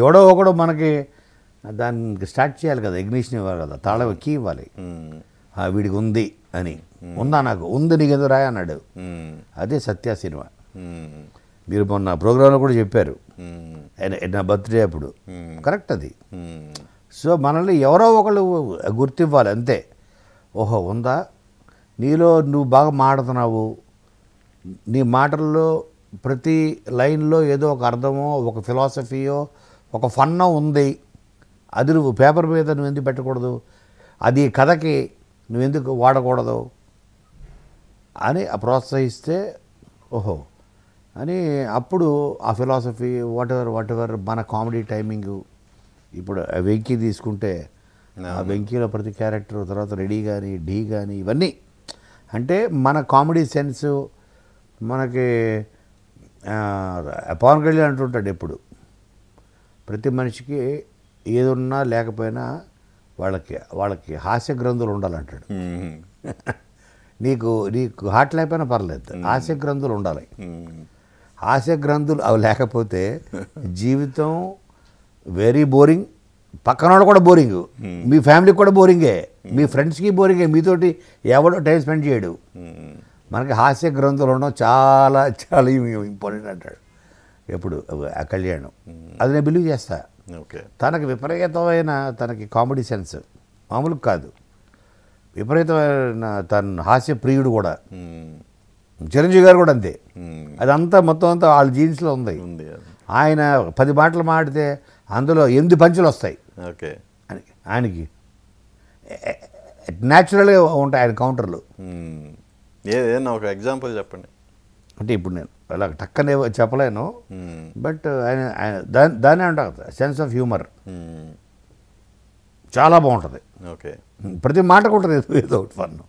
ఎవడో ఒకడో మనకి దానికి స్టార్ట్ చేయాలి కదా ఎగ్నిషన్ ఇవ్వాలి కదా తాళం కీ ఇవ్వాలి hmm. వీడికి ఉంది అని ఉందా నాకు ఉంది నీకు రాయ అన్నాడు hmm. అదే సత్య సినిమా hmm. మీరు మొన్న ప్రోగ్రాంలో కూడా చెప్పారు నా బర్త్డే అప్పుడు కరెక్ట్ అది సో మనల్ని ఎవరో ఒకళ్ళు గుర్తివ్వాలి అంతే ఓహో ఉందా నీలో నువ్వు బాగా మాడుతున్నావు నీ మాటల్లో ప్రతి లైన్లో ఏదో ఒక అర్థమో ఒక ఫిలాసఫీయో ఒక ఫన్నో ఉంది అది నువ్వు పేపర్ మీద నువ్వు ఎందుకు పెట్టకూడదు అది కథకి నువ్వు ఎందుకు వాడకూడదు అని ప్రోత్సహిస్తే ఓహో అని అప్పుడు ఆ philosophy whatever whatever మన కామెడీ టైమింగ్ ఇప్పుడు వెంకీ తీసుకుంటే ఆ వెంకీలో ప్రతి క్యారెక్టర్ తర్వాత రెడీ కానీ ఢీ కానీ ఇవన్నీ అంటే మన కామెడీ సెన్సు మనకి పవన్ కళ్యాణ్ అంటుంటాడు ఎప్పుడు ప్రతి మనిషికి ఏదున్నా లేకపోయినా వాళ్ళకి వాళ్ళకి హాస్య గ్రంథులు ఉండాలంటాడు నీకు నీకు హాట్ లేకపోయినా పర్లేదు హాస్య గ్రంథులు ఉండాలి హాస్య గ్రంథులు అవి లేకపోతే జీవితం వెరీ బోరింగ్ పక్కన వాళ్ళు కూడా బోరింగ్ మీ ఫ్యామిలీకి కూడా బోరింగే మీ ఫ్రెండ్స్కి బోరింగే మీతోటి ఎవడో టైం స్పెండ్ చేయడు మనకి హాస్య గ్రంథులు ఉండడం చాలా చాలా ఇంపార్టెంట్ అంటాడు ఎప్పుడు ఆ కళ్యాణం అది నేను బిలీవ్ చేస్తా ఓకే తనకు విపరీతమైన తనకి కామెడీ సెన్స్ మామూలు కాదు విపరీతమైన తన హాస్య ప్రియుడు కూడా చిరంజీవి గారు కూడా అంతే అదంతా మొత్తం అంతా వాళ్ళ జీన్స్లో ఉంది ఆయన పది మాటలు మాడితే అందులో ఎనిమిది పంచులు వస్తాయి ఓకే ఆయనకి న్యాచురల్గా ఉంటాయి ఆయన కౌంటర్లు ఏదైనా ఒక ఎగ్జాంపుల్ చెప్పండి అంటే ఇప్పుడు నేను అలా టక్కనే చెప్పలేను బట్ ఆయన ఆయన దాని దానే ఉంటుంది సెన్స్ ఆఫ్ హ్యూమర్ చాలా బాగుంటుంది ఓకే ప్రతి మాట కూడా ఏదో ఒకటి ఫన్ను